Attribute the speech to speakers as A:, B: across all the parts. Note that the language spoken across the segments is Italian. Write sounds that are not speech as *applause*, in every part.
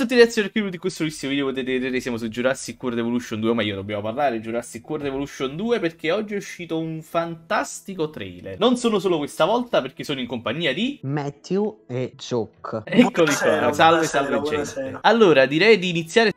A: tutti ragazzi, per benvenuti in questo bellissimo video, potete vedere siamo su Jurassic World Evolution 2, ma io dobbiamo parlare di Jurassic World Evolution 2 perché oggi è uscito un fantastico trailer. Non sono solo questa volta perché sono in compagnia di...
B: Matthew e Joke. Eccoli qua, salve salve buonasera. gente.
A: Allora direi di iniziare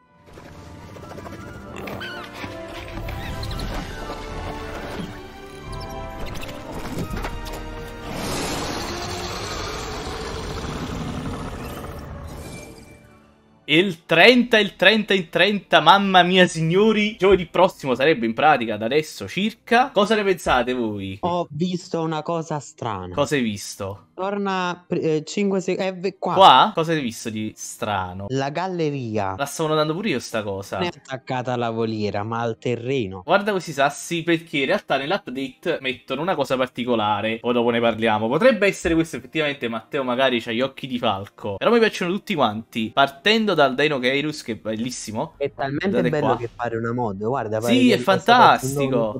A: il 30, il 30, il 30, mamma mia signori, giovedì prossimo sarebbe in pratica da adesso circa. Cosa ne pensate voi? Ho visto una cosa strana. Cosa hai visto?
B: Torna eh, 5 secondi. Eh, qua. qua?
A: Cosa hai visto di strano? La galleria. La stavo notando pure io sta cosa. Non è attaccata alla voliera,
B: ma al terreno.
A: Guarda questi sassi perché in realtà nell'update mettono una cosa particolare. O dopo ne parliamo. Potrebbe essere questo effettivamente, Matteo magari ha gli occhi di falco. Però mi piacciono tutti quanti. Partendo dal Dino Keirus, che è bellissimo. È talmente Guardate bello qua. che
B: fare una mod. Guarda, Sì, è fantastico.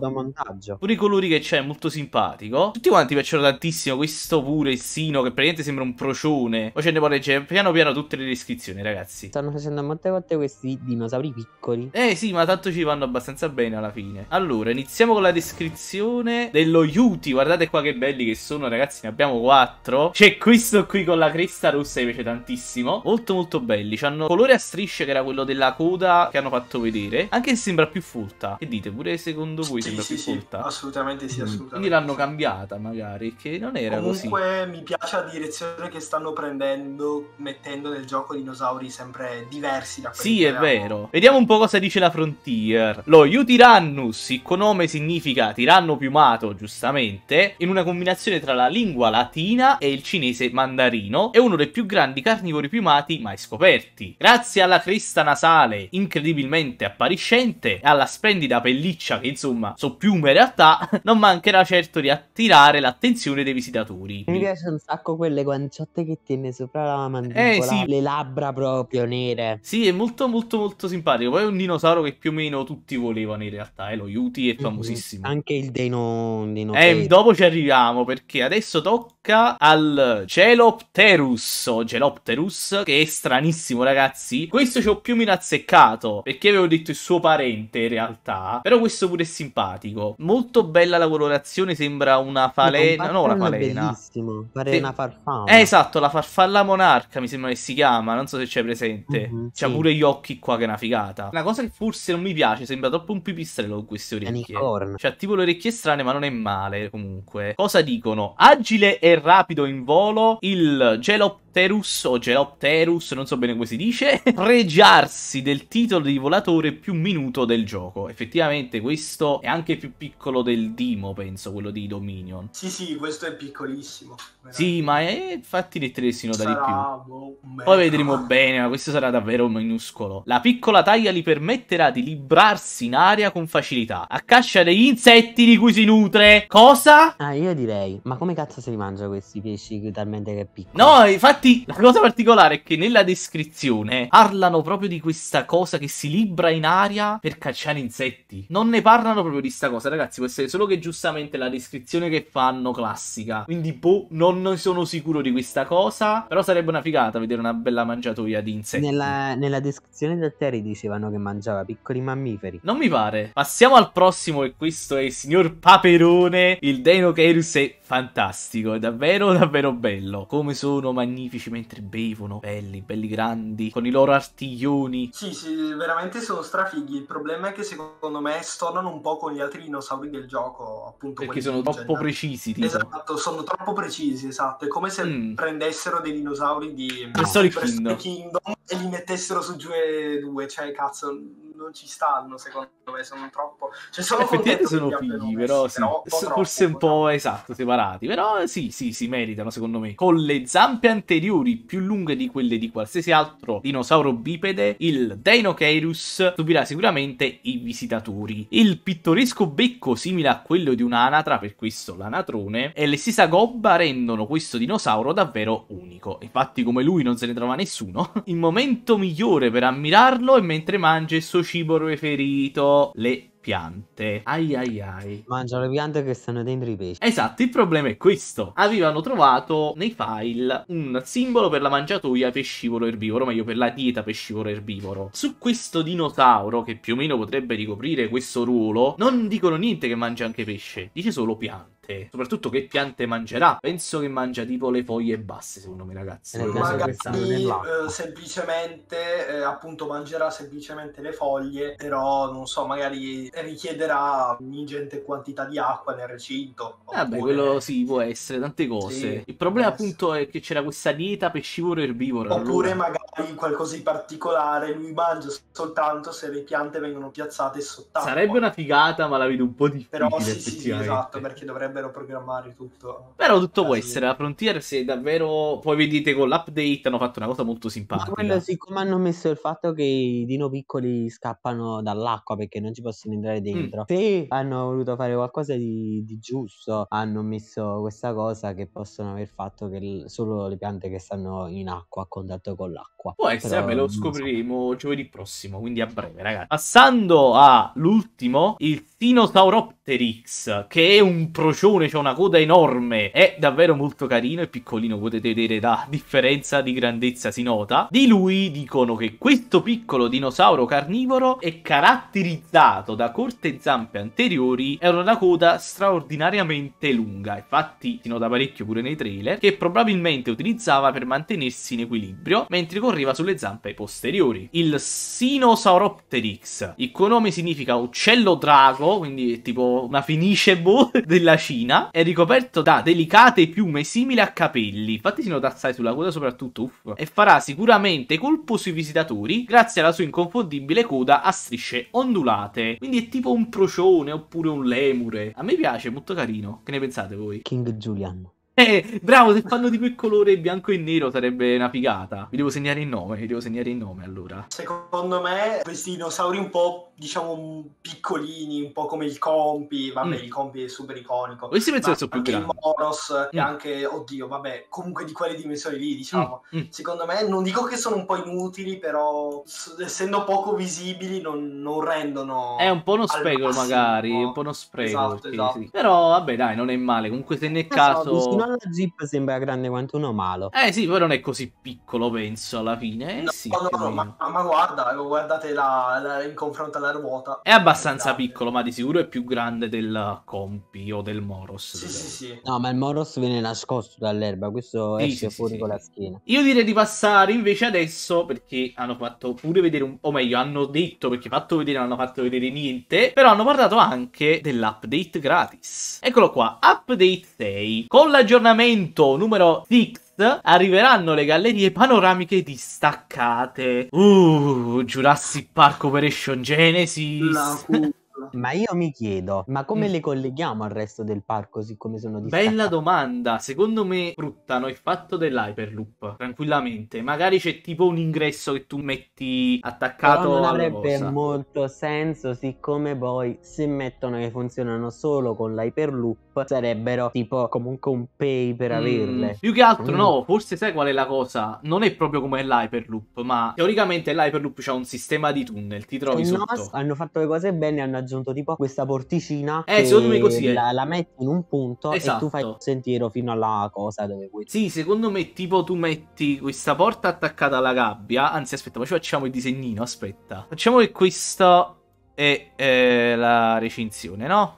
A: Pure i colori che c'è, molto simpatico. Tutti quanti piacciono tantissimo. Questo pure spezzino che praticamente sembra un procione. O ce ne può leggere piano piano tutte le descrizioni, ragazzi.
B: Stanno facendo molte volte questi dinosauri piccoli.
A: Eh sì, ma tanto ci vanno abbastanza bene alla fine. Allora, iniziamo con la descrizione dello Yuti. Guardate qua che belli che sono, ragazzi. Ne abbiamo quattro. C'è questo qui con la cresta rossa che piace tantissimo. Molto molto belli. C'hanno colore a strisce che era quello della coda che hanno fatto vedere. Anche se sembra più folta. Che dite? Pure secondo voi sì, sembra sì, più sì, folta? Assolutamente sì, mm, assolutamente. Quindi l'hanno cambiata magari, che non era Comunque, così.
C: Comunque mi piace la direzione che stanno prendendo mettendo nel gioco dinosauri sempre diversi da quelli
A: Sì, è vero. Vediamo un po' cosa dice la Frontier. Lo Utirannus, il cognome significa tiranno piumato, giustamente, in una combinazione tra la lingua latina e il cinese mandarino, è uno dei più grandi carnivori piumati mai scoperti. Grazie alla cresta nasale incredibilmente appariscente e alla splendida pelliccia che insomma so piume in realtà, *laughs* non mancherà certo di attirare l'attenzione dei visitatori. Mi
B: piace piacciono un sacco quelle guanciotte che tiene sopra la mandibola, eh, sì. le
A: labbra proprio nere. Sì, è molto molto molto simpatico. Poi è un dinosauro che più o meno tutti volevano in realtà, eh, lo Yuti è mm, famosissimo. Anche il Dino... dino eh, dopo ci arriviamo perché adesso tocca al Celopterus, o Gelopterus che è stranissimo ragazzi. Questo ci ho più o meno azzeccato perché avevo detto il suo parente in realtà, però questo pure è simpatico. Molto bella la colorazione, sembra una falena, no, una falena. Bellissimo. Pare sì. farfalla. Eh, esatto, la farfalla monarca mi sembra che si chiama, non so se c'è presente. Mm-hmm, C'ha sì. pure gli occhi qua che è una figata. Una cosa che forse non mi piace, sembra troppo un pipistrello con queste orecchie. Cioè, tipo le orecchie strane, ma non è male comunque. Cosa dicono? Agile e rapido in volo, il Gelopterus o Gelopterus, non so bene come si dice, *laughs* pregiarsi del titolo di volatore più minuto del gioco. Effettivamente questo è anche più piccolo del Dimo, penso, quello di Dominion.
C: Sì, sì, questo è piccolissimo. Sì,
A: ma è eh, fatti lettere di Sinoda sarà, di
C: più. Boh, Poi vedremo
A: bene, ma questo sarà davvero minuscolo. La piccola taglia gli permetterà di librarsi in aria con facilità. A caccia degli insetti di cui si nutre. Cosa? Ah, io direi, ma come cazzo si li mangia questi pesci talmente che è piccolo? No, infatti, la cosa particolare è che nella descrizione parlano proprio di questa cosa che si libra in aria per cacciare insetti. Non ne parlano proprio di sta cosa, ragazzi. Questa è solo che giustamente la descrizione che fanno classica. Quindi, boh, non non sono sicuro di questa cosa, però sarebbe una figata vedere una bella mangiatoia di insetti.
B: Nella, nella descrizione da Terry dicevano che mangiava piccoli mammiferi.
A: Non mi pare. Passiamo al prossimo e questo è il signor Paperone. Il Denocairus è fantastico, è davvero davvero bello. Come sono magnifici mentre bevono, belli, belli grandi, con i loro artiglioni. Sì,
C: sì, veramente sono strafighi. Il problema è che secondo me stonano un po' con gli altri dinosauri del gioco, appunto. Perché sono troppo genere. precisi. Tipo. Esatto, sono troppo precisi. Odyssey, esatto. È come se mm. prendessero dei dinosauri di Presto no, Kingdom. e li mettessero su due, due cioè cazzo non ci stanno, secondo me, sono troppo... Cioè, sono Effettivamente sono figli, però, sì. però un troppo,
A: forse un po', no? esatto, separati, però sì, sì, si meritano, secondo me. Con le zampe anteriori più lunghe di quelle di qualsiasi altro dinosauro bipede, il Deinocheirus subirà sicuramente i visitatori. Il pittoresco becco simile a quello di un'anatra, per questo l'anatrone, e le stessa gobba rendono questo dinosauro davvero unico. Infatti come lui non se ne trova nessuno. *laughs* Il momento migliore per ammirarlo è mentre mangia il suo cibo preferito, le piante. Ai ai ai. Mangiano le piante che stanno dentro i pesci. Esatto, il problema è questo. Avevano trovato nei file un simbolo per la mangiatoia pescivoro erbivoro, meglio per la dieta pescivoro erbivoro. Su questo dinosauro, che più o meno potrebbe ricoprire questo ruolo, non dicono niente che mangia anche pesce, dice solo piante. Soprattutto che piante mangerà. Penso che mangia tipo le foglie basse, secondo me, ragazzi. Eh, magari eh,
C: semplicemente eh, appunto mangerà semplicemente le foglie. Però non so, magari richiederà un'ingente quantità di acqua nel recinto. Vabbè, oppure...
A: quello sì, può essere tante cose. Sì, Il problema appunto è che c'era questa dieta pescivoro erbivoro. Oppure allora.
C: magari qualcosa di particolare, lui mangia soltanto se le piante vengono piazzate sott'acqua.
A: Sarebbe una figata, ma la vedo un po' difficile. Però sì, sì, esatto,
C: perché dovrebbero programmare tutto.
A: Però tutto ah, può essere, la Frontier se davvero, poi vedete con l'update hanno fatto una cosa molto simpatica. quello
B: siccome hanno messo il fatto che i dino piccoli scappano dall'acqua perché non ci possono entrare mm, dentro. Mm. Se hanno voluto fare qualcosa di, di, giusto, hanno messo questa cosa che possono aver fatto che solo le piante che stanno in acqua a contatto
A: con l'acqua. Può essere, Però, lo scopriremo so. giovedì prossimo, quindi a breve, ragazzi. Passando all'ultimo, il Sinosauropteryx, che è un procione, cioè una coda enorme, è davvero molto carino e piccolino, potete vedere la differenza di grandezza si nota. Di lui dicono che questo piccolo dinosauro carnivoro è caratterizzato da corte zampe anteriori e una coda straordinariamente lunga, infatti si nota parecchio pure nei trailer, che probabilmente utilizzava per mantenersi in equilibrio mentre correva sulle zampe posteriori. Il Sinosauropteryx, il cui nome significa uccello drago, quindi tipo una finice Bo *laughs* della Cina, è ricoperto da delicate piume simili a capelli. Infatti si nota notazzare sulla coda soprattutto, uff. E farà sicuramente colpo sui visitatori grazie alla sua inconfondibile coda a strisce ondulate. Quindi è tipo un procione oppure un lemure. A me piace, molto carino. Che ne pensate voi? King Julian. Eh, bravo, se fanno tipo il colore bianco e nero sarebbe una figata. Vi devo segnare il nome, vi devo segnare il nome allora.
C: Secondo me questi dinosauri un po' diciamo piccolini, un po' come il Compi, vabbè, mm. il Compi è super iconico. Questi
A: si pensate più grande. il
C: Moros mm. e anche oddio, vabbè, comunque di quelle dimensioni lì, diciamo. Mm, mm. Secondo me non dico che sono un po' inutili, però essendo poco visibili non, non rendono È un po' uno spreco massimo.
A: magari, un po' uno spreco. Esatto, perché, esatto. Sì. Però vabbè, dai, non è male. Comunque se ne è eh,
C: caso so, vicino
B: zip sembra grande quanto uno malo.
C: Eh sì,
A: poi non è così piccolo, penso alla fine. Eh, no, sì, no, no, ma,
C: ma, guarda, guardate la, la, in confronto alla ruota.
A: È abbastanza piccolo, ma di sicuro è più grande del Compi o del Moros. Sì, sì, sì.
B: No, ma il Moros viene nascosto dall'erba, questo sì, esce sì,
A: fuori sì, con la schiena. Io direi di passare invece adesso, perché hanno fatto pure vedere, un... o meglio, hanno detto, perché fatto vedere non hanno fatto vedere niente, però hanno parlato anche dell'update gratis. Eccolo qua, update 6, con l'aggiornamento numero 6 est arriveranno le gallerie panoramiche distaccate. Uh, Jurassic Park Operation Genesis. *laughs*
B: Ma io mi chiedo, ma come mm. le colleghiamo al resto del parco siccome sono distaccate?
A: Bella domanda, secondo me fruttano il fatto dell'hyperloop, tranquillamente. Magari c'è tipo un ingresso che tu metti attaccato alla Però non avrebbe
B: molto senso siccome poi se mettono che funzionano solo con l'hyperloop sarebbero tipo comunque un pay per mm. averle. più che altro, mm. no,
A: forse sai qual è la cosa? Non è proprio come l'Hyperloop, ma teoricamente l'Hyperloop c'ha un sistema di tunnel, ti trovi no,
B: Hanno fatto le cose bene, hanno aggiunto tipo questa porticina. Eh, secondo me così la, la, metti in un punto esatto. e tu fai
A: esatto. un sentiero fino alla cosa dove vuoi. Sì, secondo me tipo tu metti questa porta attaccata alla gabbia, anzi aspetta, poi facciamo il disegnino, aspetta. Facciamo che questa è, è eh, la recinzione, no?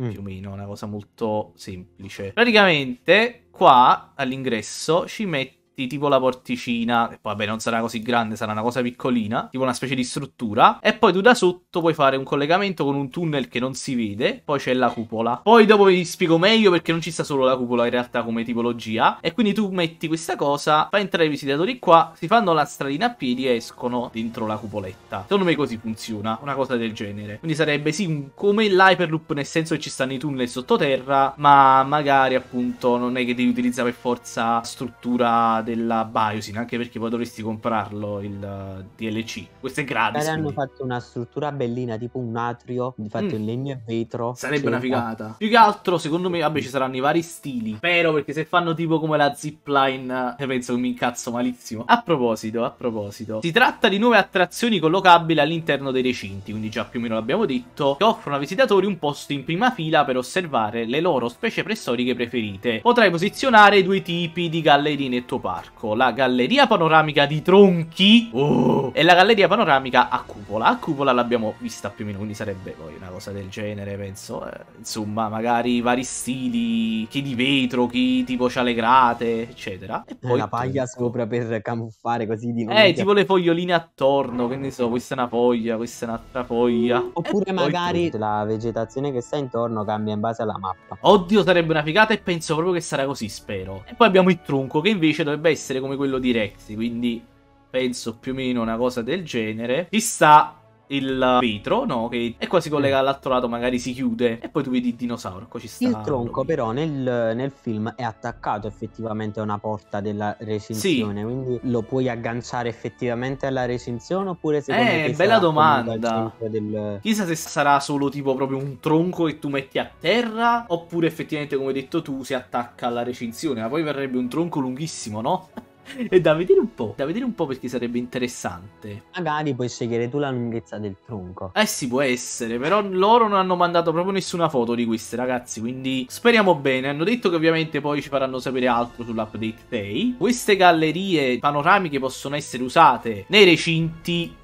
A: Mm. Più o meno, una cosa molto semplice. Praticamente qua all'ingresso ci mette metti tipo la porticina, che poi vabbè non sarà così grande, sarà una cosa piccolina, tipo una specie di struttura, e poi tu da sotto puoi fare un collegamento con un tunnel che non si vede, poi c'è la cupola. Poi dopo vi spiego meglio perché non ci sta solo la cupola in realtà come tipologia, e quindi tu metti questa cosa, fai entrare i visitatori qua, si fanno la stradina a piedi e escono dentro la cupoletta. Secondo me così funziona, una cosa del genere. Quindi sarebbe sì come l'hyperloop nel senso che ci stanno i tunnel sottoterra, ma magari appunto non è che devi utilizzare per forza struttura della Biosyn, anche perché poi dovresti comprarlo il eh, DLC. Questo è gratis. Beh, quindi... hanno
B: fatto una struttura bellina, tipo un atrio, di fatto mm. in legno e vetro. Sarebbe cioè, una figata.
A: Più che altro, secondo me, vabbè, ci saranno i vari stili. Spero, perché se fanno tipo come la zipline, eh, penso che mi incazzo malissimo. A proposito, a proposito, si tratta di nuove attrazioni collocabili all'interno dei recinti, quindi già più o meno l'abbiamo detto, che offrono ai visitatori un posto in prima fila per osservare le loro specie preistoriche preferite. Potrai posizionare due tipi di gallerine e topali parco, la galleria panoramica di tronchi oh, e la galleria panoramica a cupola. A cupola l'abbiamo vista più o meno, quindi sarebbe poi una cosa del genere, penso. Eh, insomma, magari vari stili, chi di vetro, chi tipo c'ha le grate, eccetera. E poi... La
B: paglia sopra per camuffare
A: così di... Eh, tipo le foglioline attorno, che ne so, questa è una foglia, questa è un'altra foglia. Oppure magari tu. la vegetazione che sta intorno cambia in base alla mappa. Oddio, sarebbe una figata e penso proprio che sarà così, spero. E poi abbiamo il tronco che invece dovrebbe dovrebbe essere come quello di Rexy, quindi penso più o meno una cosa del genere. Chissà il vetro, no? Che è quasi collega mm. all'altro lato, magari si chiude e poi tu vedi il dinosauro. Ecco, ci sta il tronco,
B: però, nel, nel, film è attaccato effettivamente a una porta della recinzione. Sì. Quindi lo puoi
A: agganciare effettivamente alla recinzione? Oppure secondo eh, te bella domanda. Del... Chissà se sarà solo tipo proprio un tronco che tu metti a terra, oppure effettivamente, come hai detto tu, si attacca alla recinzione. Ma poi verrebbe un tronco lunghissimo, no? è da vedere un po', da vedere un po' perché sarebbe interessante.
B: Magari puoi scegliere tu la lunghezza del tronco.
A: Eh sì, può essere, però loro non hanno mandato proprio nessuna foto di queste, ragazzi, quindi speriamo bene. Hanno detto che ovviamente poi ci faranno sapere altro sull'update day. Queste gallerie panoramiche possono essere usate nei recinti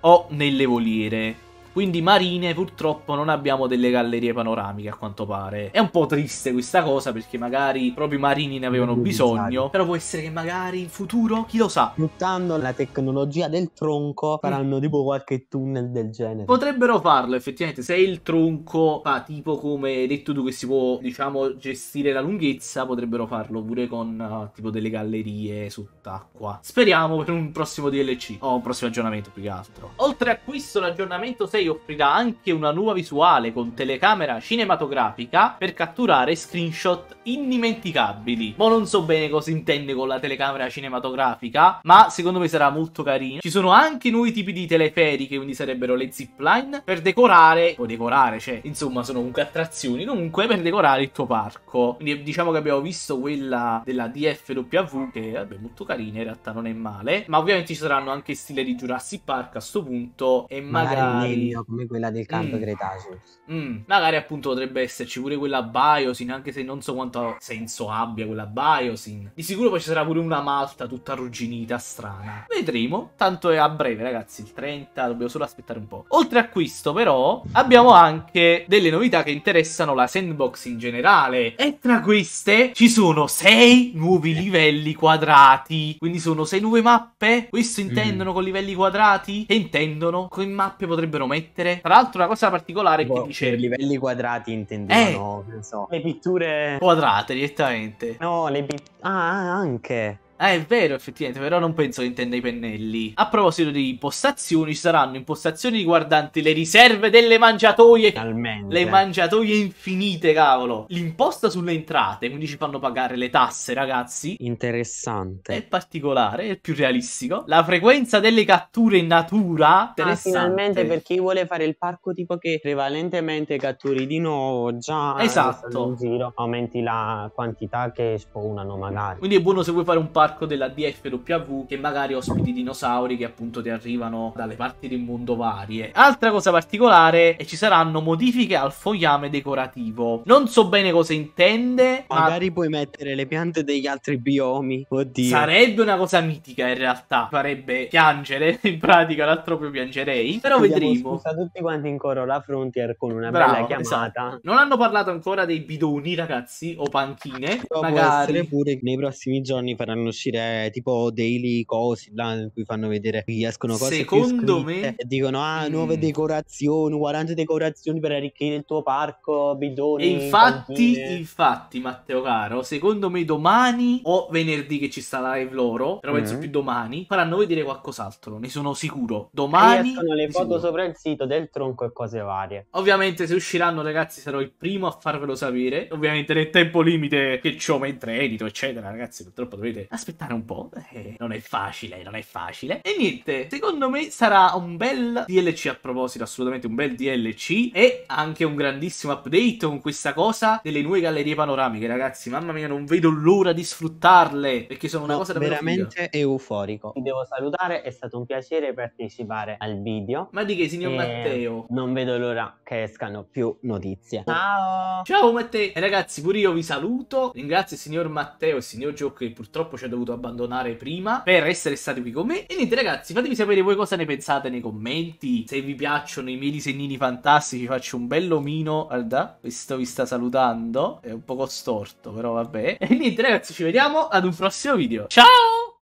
A: o nelle voliere. Quindi marine purtroppo non abbiamo delle gallerie panoramiche a quanto pare. È un po' triste questa cosa perché magari proprio i marini ne avevano bisogno, però può essere che magari in futuro, chi lo sa.
B: Sfruttando la tecnologia del tronco faranno mm. tipo qualche tunnel del genere.
A: Potrebbero farlo effettivamente se il tronco fa tipo come hai detto tu che si può diciamo gestire la lunghezza, potrebbero farlo pure con uh, tipo delle gallerie sott'acqua. Speriamo per un prossimo DLC o un prossimo aggiornamento più che altro. Oltre a questo l'aggiornamento 6 blu offrirà anche una nuova visuale con telecamera cinematografica per catturare screenshot indimenticabili. Ma non so bene cosa intende con la telecamera cinematografica, ma secondo me sarà molto carino. Ci sono anche nuovi tipi di teleferiche, quindi sarebbero le zipline, per decorare, o decorare, cioè, insomma, sono comunque attrazioni, comunque per decorare il tuo parco. Quindi eh, diciamo che abbiamo visto quella della DFW, che è molto carina, in realtà non è male, ma ovviamente ci saranno anche stile di Jurassic Park a sto punto, e magari... magari bio
B: come quella del campo mm. Cretaceous.
A: Mm. Magari appunto potrebbe esserci pure quella Biosin, anche se non so quanto senso abbia quella Biosin. Di sicuro poi ci sarà pure una malta tutta arrugginita, strana. Vedremo, tanto è a breve ragazzi, il 30, dobbiamo solo aspettare un po'. Oltre a questo però abbiamo anche delle novità che interessano la sandbox in generale. E tra queste ci sono 6 nuovi livelli quadrati, quindi sono 6 nuove mappe. Questo mm. intendono mm. con livelli quadrati? E intendono? Che mappe potrebbero mettere? mettere. Tra l'altro, una cosa particolare boh, che dice. Per livelli quadrati intendevano, eh, so. Le pitture quadrate direttamente. No, le pitture. Ah, anche. Ah, è vero, effettivamente, però non penso che intenda i pennelli. A proposito di impostazioni, ci saranno impostazioni riguardanti le riserve delle mangiatoie. Talmente. Le mangiatoie infinite, cavolo. L'imposta sulle entrate, quindi ci fanno pagare le tasse, ragazzi. Interessante. È particolare, è più realistico. La frequenza delle catture in natura. Ah, interessante. Ah, finalmente per chi vuole fare
B: il parco tipo che prevalentemente catturi di nuovo, già esatto. in giro, aumenti la quantità che spawnano
A: magari. Quindi è buono se vuoi fare un parco parco della DFW che magari ospiti dinosauri che appunto ti arrivano dalle parti del mondo varie. Altra cosa particolare è che ci saranno modifiche al fogliame decorativo. Non so bene cosa intende. Magari ma... puoi mettere le piante degli altri biomi. Oddio. Sarebbe una cosa mitica in realtà. Farebbe piangere. *laughs* In pratica, l'altro più piangerei. Però Abbiamo vedremo. Scusa tutti
B: quanti in coro la Frontier con una Bravo, bella chiamata.
A: Esatto. Non hanno parlato ancora dei bidoni, ragazzi, o panchine. Però magari
B: pure nei prossimi giorni faranno uscire tipo daily cose là in cui fanno vedere escono cose secondo me e dicono ah nuove mm. decorazioni
A: 40 decorazioni per arricchire il tuo parco bidoni e infatti cantine. infatti Matteo caro secondo me domani o venerdì che ci sta live loro però mm. penso più domani faranno vedere qualcos'altro ne sono sicuro domani escono le foto sicuro. sopra il sito del tronco e cose varie ovviamente se usciranno ragazzi sarò il primo a farvelo sapere ovviamente nel tempo limite che ho mentre edito eccetera ragazzi purtroppo dovete aspettare aspettare un po'. Eh, non è facile, non è facile. E niente, secondo me sarà un bel DLC a proposito, assolutamente un bel DLC. E anche un grandissimo update con questa cosa delle nuove gallerie panoramiche, ragazzi. Mamma mia, non vedo l'ora di sfruttarle perché sono una no, cosa davvero veramente
B: figa. euforico. Ti
A: devo salutare, è stato un piacere partecipare al video. Ma di che, signor e... Matteo? Non vedo l'ora che escano più notizie. Ciao! Ciao Matteo! E ragazzi, pure io vi saluto. Ringrazio il signor Matteo e il signor Gioco che purtroppo ci ha dovuto abbandonare prima per essere stati qui con me. E niente ragazzi, fatemi sapere voi cosa ne pensate nei commenti, se vi piacciono i miei disegnini fantastici, faccio un bell'omino. guarda, questo vi sta salutando, è un po' storto però vabbè. E niente ragazzi, ci vediamo ad un prossimo video, ciao!